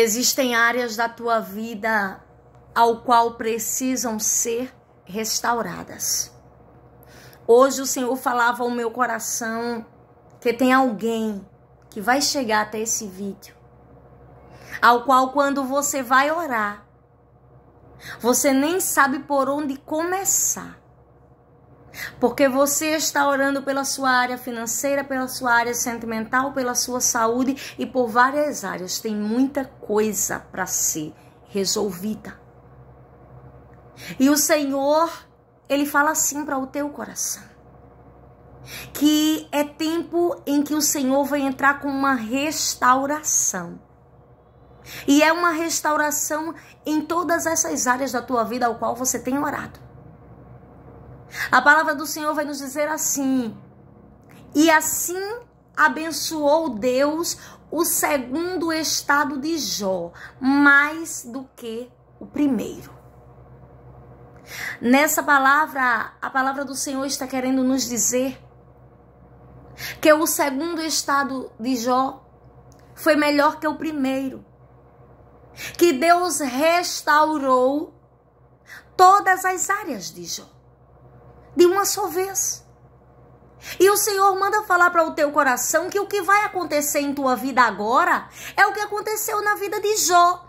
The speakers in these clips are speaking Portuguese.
Existem áreas da tua vida ao qual precisam ser restauradas. Hoje o Senhor falava ao meu coração que tem alguém que vai chegar até esse vídeo, ao qual quando você vai orar, você nem sabe por onde começar porque você está orando pela sua área financeira, pela sua área sentimental, pela sua saúde e por várias áreas. Tem muita coisa para ser resolvida. E o Senhor, ele fala assim para o teu coração. Que é tempo em que o Senhor vai entrar com uma restauração. E é uma restauração em todas essas áreas da tua vida ao qual você tem orado. A palavra do Senhor vai nos dizer assim: E assim abençoou Deus o segundo estado de Jó, mais do que o primeiro. Nessa palavra, a palavra do Senhor está querendo nos dizer que o segundo estado de Jó foi melhor que o primeiro. Que Deus restaurou todas as áreas de Jó de uma só vez. E o Senhor manda falar para o teu coração que o que vai acontecer em tua vida agora é o que aconteceu na vida de Jó.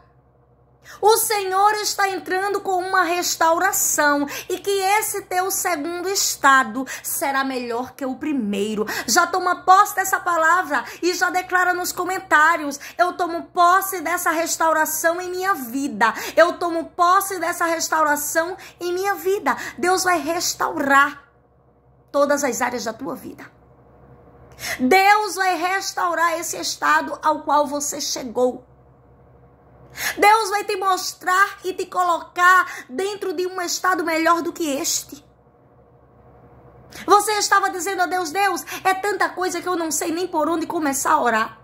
O Senhor está entrando com uma restauração e que esse teu segundo estado será melhor que o primeiro. Já toma posse dessa palavra e já declara nos comentários: eu tomo posse dessa restauração em minha vida. Eu tomo posse dessa restauração em minha vida. Deus vai restaurar todas as áreas da tua vida. Deus vai restaurar esse estado ao qual você chegou. Deus vai te mostrar e te colocar dentro de um estado melhor do que este. Você estava dizendo a Deus, Deus, é tanta coisa que eu não sei nem por onde começar a orar.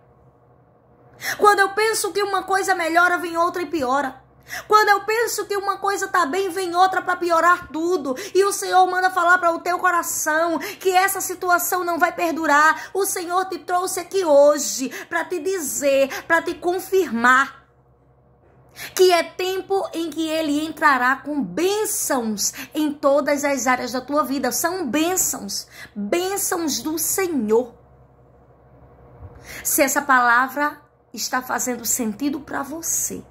Quando eu penso que uma coisa melhora, vem outra e piora. Quando eu penso que uma coisa está bem, vem outra para piorar tudo. E o Senhor manda falar para o teu coração que essa situação não vai perdurar. O Senhor te trouxe aqui hoje para te dizer, para te confirmar que é tempo em que ele entrará com bênçãos em todas as áreas da tua vida. São bênçãos, bênçãos do Senhor. Se essa palavra está fazendo sentido para você,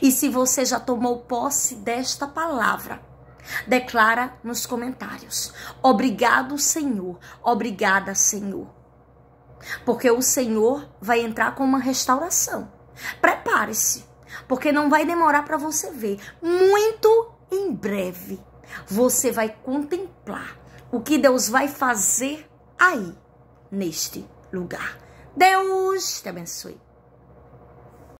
e se você já tomou posse desta palavra, declara nos comentários. Obrigado, Senhor. Obrigada, Senhor. Porque o Senhor vai entrar com uma restauração. Prepare-se porque não vai demorar para você ver. Muito em breve você vai contemplar o que Deus vai fazer aí, neste lugar. Deus te abençoe.